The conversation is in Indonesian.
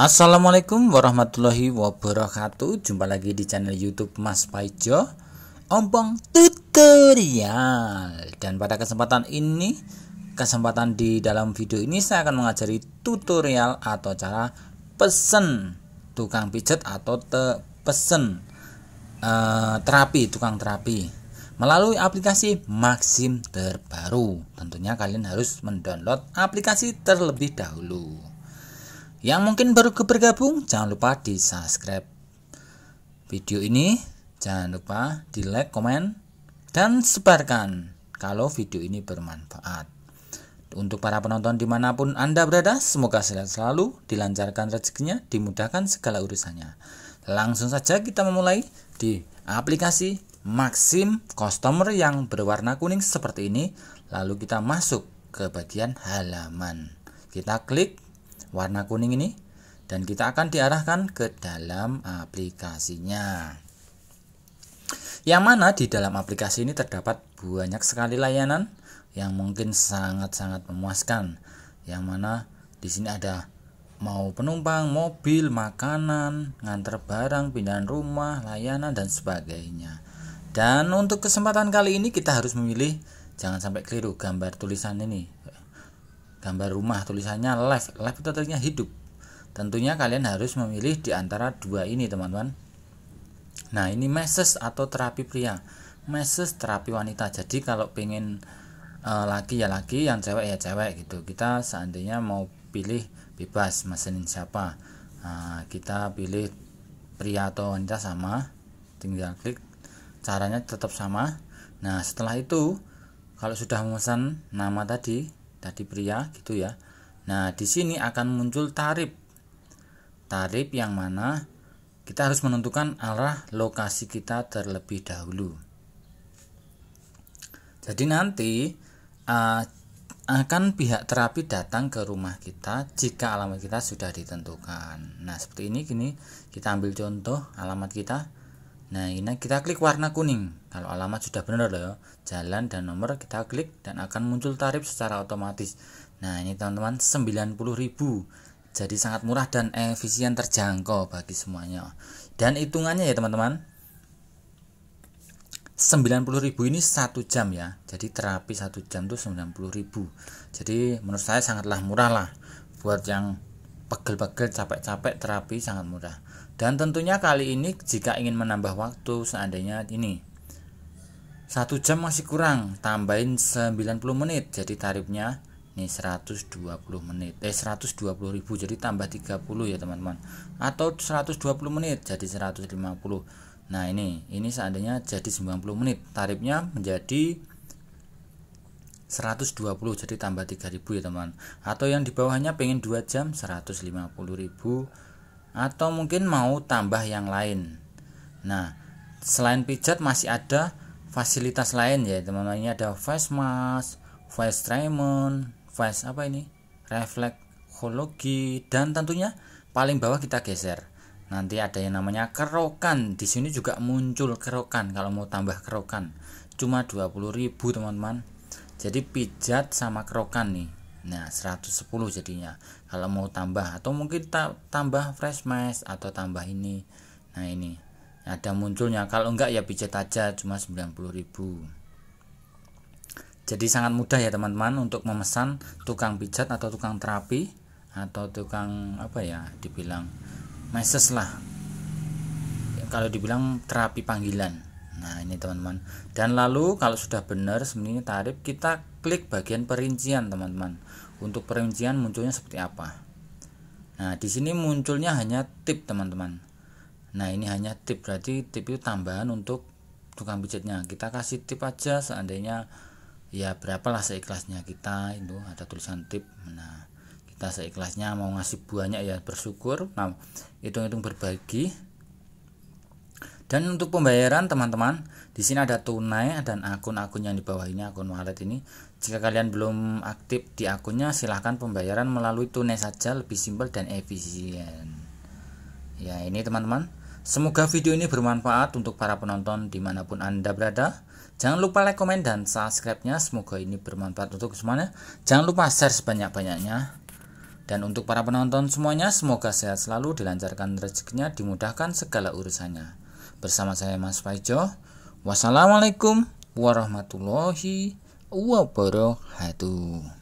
Assalamualaikum warahmatullahi wabarakatuh Jumpa lagi di channel youtube Mas Paijo Ompong Tutorial Dan pada kesempatan ini Kesempatan di dalam video ini Saya akan mengajari tutorial atau cara pesen Tukang pijat atau te pesen uh, Terapi, tukang terapi Melalui aplikasi Maxim terbaru Tentunya kalian harus mendownload aplikasi terlebih dahulu yang mungkin baru bergabung, jangan lupa di subscribe video ini. Jangan lupa di like, komen, dan sebarkan kalau video ini bermanfaat. Untuk para penonton dimanapun Anda berada, semoga sehat selalu, dilancarkan rezekinya, dimudahkan segala urusannya. Langsung saja kita memulai di aplikasi Maxim Customer yang berwarna kuning seperti ini. Lalu kita masuk ke bagian halaman. Kita klik warna kuning ini dan kita akan diarahkan ke dalam aplikasinya. Yang mana di dalam aplikasi ini terdapat banyak sekali layanan yang mungkin sangat-sangat memuaskan. Yang mana di sini ada mau penumpang, mobil, makanan, nganter barang, pindahan rumah, layanan dan sebagainya. Dan untuk kesempatan kali ini kita harus memilih jangan sampai keliru gambar tulisan ini gambar rumah tulisannya live live itu artinya hidup tentunya kalian harus memilih di antara dua ini teman-teman nah ini meses atau terapi pria meses terapi wanita jadi kalau pengen e, eh, laki ya laki yang cewek ya cewek gitu kita seandainya mau pilih bebas mesin siapa nah, kita pilih pria atau wanita sama tinggal klik caranya tetap sama nah setelah itu kalau sudah memesan nama tadi tadi pria gitu ya. Nah, di sini akan muncul tarif. Tarif yang mana kita harus menentukan arah lokasi kita terlebih dahulu. Jadi nanti uh, akan pihak terapi datang ke rumah kita jika alamat kita sudah ditentukan. Nah, seperti ini gini, kita ambil contoh alamat kita Nah, ini kita klik warna kuning. Kalau alamat sudah benar loh, jalan dan nomor kita klik dan akan muncul tarif secara otomatis. Nah, ini teman-teman 90 ribu Jadi sangat murah dan efisien terjangkau bagi semuanya. Dan hitungannya ya, teman-teman. 90 ribu ini satu jam ya. Jadi terapi satu jam tuh ribu Jadi menurut saya sangatlah murah lah buat yang pegel-pegel capek-capek terapi sangat murah. Dan tentunya kali ini jika ingin menambah waktu seandainya ini satu jam masih kurang, tambahin 90 menit. Jadi tarifnya ini 120 menit. Eh 120 ribu jadi tambah 30 ya, teman-teman. Atau 120 menit jadi 150. Nah, ini ini seandainya jadi 90 menit, tarifnya menjadi 120 jadi tambah 3000 ya teman atau yang di bawahnya pengen 2 jam 150 ribu atau mungkin mau tambah yang lain. Nah, selain pijat masih ada fasilitas lain ya teman-teman ini ada face mask, face treatment, face apa ini? refleksologi dan tentunya paling bawah kita geser. Nanti ada yang namanya kerokan. Di sini juga muncul kerokan kalau mau tambah kerokan. Cuma 20.000 teman-teman. Jadi pijat sama kerokan nih. Nah, 110 jadinya. Kalau mau tambah atau mungkin ta tambah fresh mesh atau tambah ini. Nah, ini. Ada munculnya. Kalau enggak ya pijat aja cuma 90.000. Jadi sangat mudah ya teman-teman untuk memesan tukang pijat atau tukang terapi atau tukang apa ya dibilang meses lah. Kalau dibilang terapi panggilan. Nah ini teman-teman Dan lalu kalau sudah benar sebenarnya tarif Kita klik bagian perincian teman-teman Untuk perincian munculnya seperti apa Nah di sini munculnya hanya tip teman-teman Nah ini hanya tip Berarti tip itu tambahan untuk tukang pijatnya Kita kasih tip aja seandainya Ya berapalah seikhlasnya kita itu ada tulisan tip Nah kita seikhlasnya mau ngasih banyak ya bersyukur Nah hitung-hitung berbagi dan untuk pembayaran teman-teman, di sini ada tunai dan akun-akun yang di bawah ini akun wallet ini. Jika kalian belum aktif di akunnya, silahkan pembayaran melalui tunai saja lebih simpel dan efisien. Ya ini teman-teman, semoga video ini bermanfaat untuk para penonton dimanapun anda berada. Jangan lupa like, komen, dan subscribe-nya. Semoga ini bermanfaat untuk semuanya. Jangan lupa share sebanyak-banyaknya. Dan untuk para penonton semuanya, semoga sehat selalu, dilancarkan rezekinya, dimudahkan segala urusannya. Bersama saya Mas Paijo. Wassalamualaikum warahmatullahi wabarakatuh.